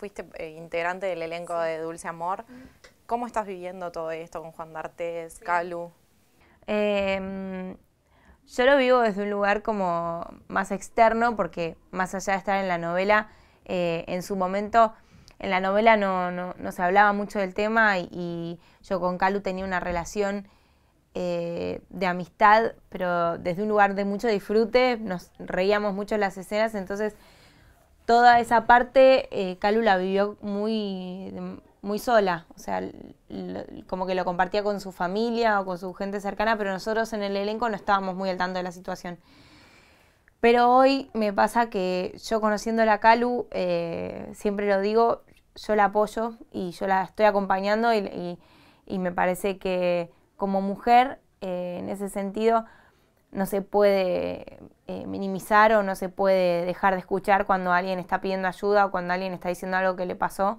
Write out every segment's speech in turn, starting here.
fuiste eh, integrante del elenco de Dulce Amor. ¿Cómo estás viviendo todo esto con Juan D'Artes, Calu? Em, yo lo vivo desde un lugar como más externo, porque más allá de estar en la novela, eh, en su momento, en la novela no, no, se hablaba mucho del tema y, yo con Calu tenía una relación eh, de amistad, pero desde un lugar de mucho disfrute, nos reíamos mucho las escenas, entonces toda esa parte eh, Calu la vivió muy, muy sola, o sea, como que lo compartía con su familia o con su gente cercana, pero nosotros en el elenco no estábamos muy al tanto de la situación. Pero hoy me pasa que yo conociendo a la Calu, eh, siempre lo digo, yo la apoyo y yo la estoy acompañando y, me parece que como mujer, eh, en ese sentido, no se puede eh, minimizar o no se puede dejar de escuchar cuando alguien está pidiendo ayuda o cuando alguien está diciendo algo que le pasó.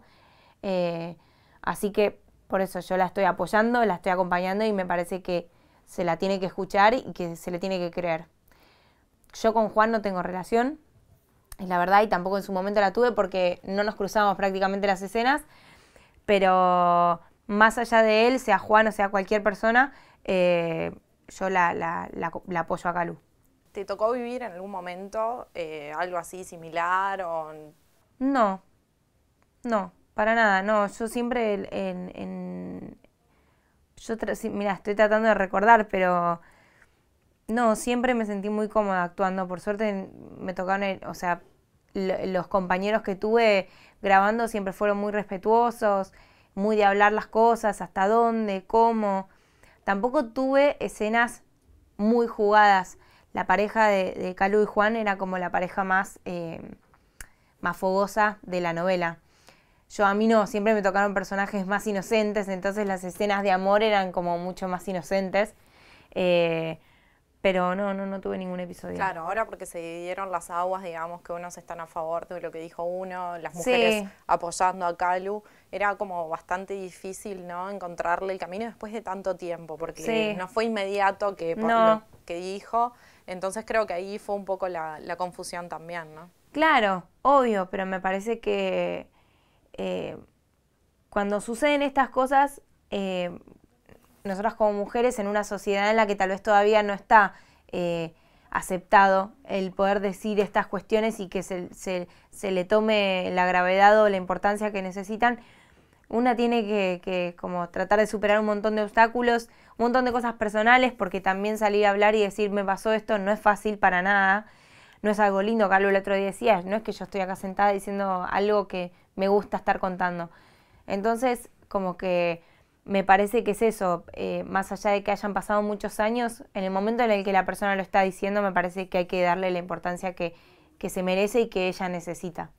Eh, así que por eso yo la estoy apoyando, la estoy acompañando y me parece que se la tiene que escuchar y que se le tiene que creer. Yo con Juan no tengo relación, es la verdad, y tampoco en su momento la tuve porque no nos cruzamos prácticamente las escenas, pero más allá de él, sea Juan o sea cualquier persona, eh, yo la, apoyo a Calú. ¿Te tocó vivir en algún momento eh, algo así similar? O... No, no, para nada, no. Yo siempre en... en yo, mira, estoy tratando de recordar, pero no, siempre me sentí muy cómoda actuando. Por suerte me tocaron, o sea, los compañeros que tuve grabando siempre fueron muy respetuosos, muy de hablar las cosas, hasta dónde, cómo. Tampoco tuve escenas muy jugadas. La pareja de, de Calu y Juan era como la pareja más, eh, más fogosa de la novela. Yo a mí no, siempre me tocaron personajes más inocentes, entonces las escenas de amor eran como mucho más inocentes. Eh, pero no, no, no tuve ningún episodio. Claro, ahora porque se dividieron las aguas, digamos que unos están a favor de lo que dijo uno, las mujeres apoyando a Calu, era como bastante difícil, ¿no? Encontrarle el camino después de tanto tiempo, porque no fue inmediato que que dijo. Entonces creo que ahí fue un poco la, confusión también, ¿no? Claro, obvio, pero me parece que eh, cuando suceden estas cosas, eh, nosotras como mujeres en una sociedad en la que tal vez todavía no está eh, aceptado el poder decir estas cuestiones y que se, se, le tome la gravedad o la importancia que necesitan, una tiene que, como tratar de superar un montón de obstáculos, un montón de cosas personales, porque también salir a hablar y decir me pasó esto no es fácil para nada, no es algo lindo, Carlos el otro día decía, no es que yo estoy acá sentada diciendo algo que me gusta estar contando. Entonces, como que me parece que es eso, eh, más allá de que hayan pasado muchos años, en el momento en el que la persona lo está diciendo, me parece que hay que darle la importancia que, que se merece y que ella necesita.